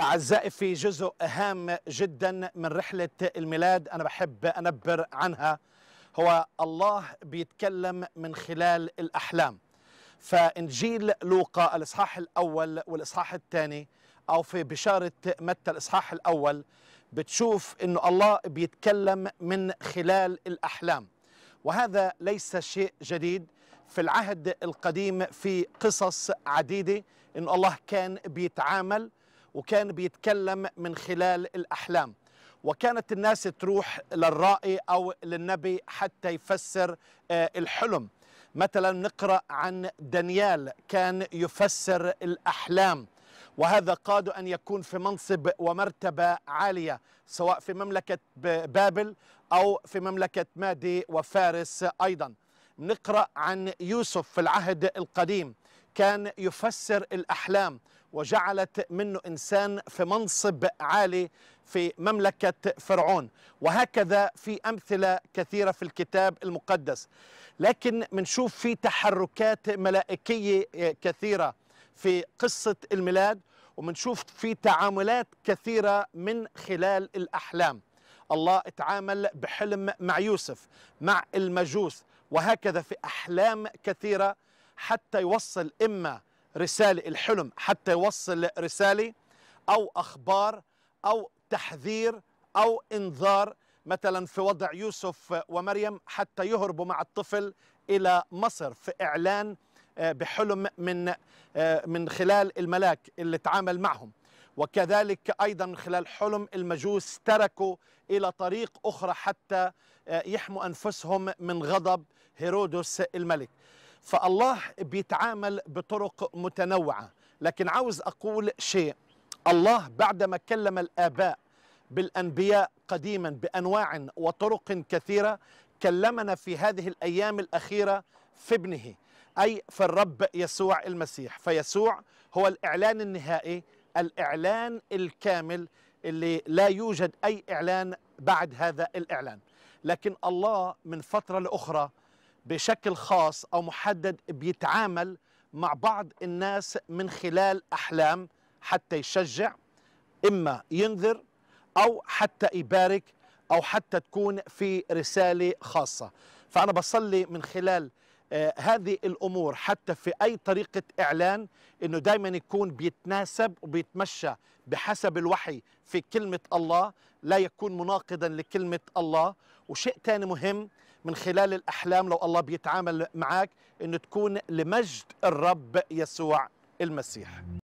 أعزائي في جزء هام جدا من رحلة الميلاد أنا بحب أنبر عنها هو الله بيتكلم من خلال الأحلام فإنجيل لوقا الإصحاح الأول والإصحاح الثاني أو في بشارة متى الإصحاح الأول بتشوف أنه الله بيتكلم من خلال الأحلام وهذا ليس شيء جديد في العهد القديم في قصص عديدة أن الله كان بيتعامل وكان بيتكلم من خلال الأحلام وكانت الناس تروح للرائي أو للنبي حتى يفسر آه، الحلم مثلا نقرأ عن دانيال كان يفسر الأحلام وهذا قاد أن يكون في منصب ومرتبة عالية سواء في مملكة بابل أو في مملكة مادي وفارس أيضا نقرأ عن يوسف في العهد القديم كان يفسر الأحلام وجعلت منه إنسان في منصب عالي في مملكة فرعون وهكذا في أمثلة كثيرة في الكتاب المقدس لكن منشوف في تحركات ملائكية كثيرة في قصة الميلاد ومنشوف في تعاملات كثيرة من خلال الأحلام الله اتعامل بحلم مع يوسف مع المجوس وهكذا في أحلام كثيرة حتى يوصل إما رسالة الحلم حتى يوصل رسالة أو أخبار أو تحذير أو إنذار مثلا في وضع يوسف ومريم حتى يهربوا مع الطفل إلى مصر في إعلان آه، بحلم من آه، من خلال الملاك اللي تعامل معهم وكذلك أيضا من خلال حلم المجوس تركوا إلى طريق أخرى حتى آه، يحموا أنفسهم من غضب هيرودس الملك فالله بيتعامل بطرق متنوعة لكن عاوز أقول شيء الله بعدما كلم الآباء بالأنبياء قديما بأنواع وطرق كثيرة كلمنا في هذه الأيام الأخيرة في ابنه أي في الرب يسوع المسيح فيسوع هو الإعلان النهائي الإعلان الكامل اللي لا يوجد أي إعلان بعد هذا الإعلان لكن الله من فترة لأخرى بشكل خاص أو محدد بيتعامل مع بعض الناس من خلال أحلام حتى يشجع إما ينذر أو حتى يبارك أو حتى تكون في رسالة خاصة فأنا بصلي من خلال آه، هذه الأمور حتى في أي طريقة إعلان أنه دايما يكون بيتناسب وبيتمشى بحسب الوحي في كلمة الله لا يكون مناقضا لكلمة الله وشيء ثاني مهم من خلال الأحلام لو الله بيتعامل معك أن تكون لمجد الرب يسوع المسيح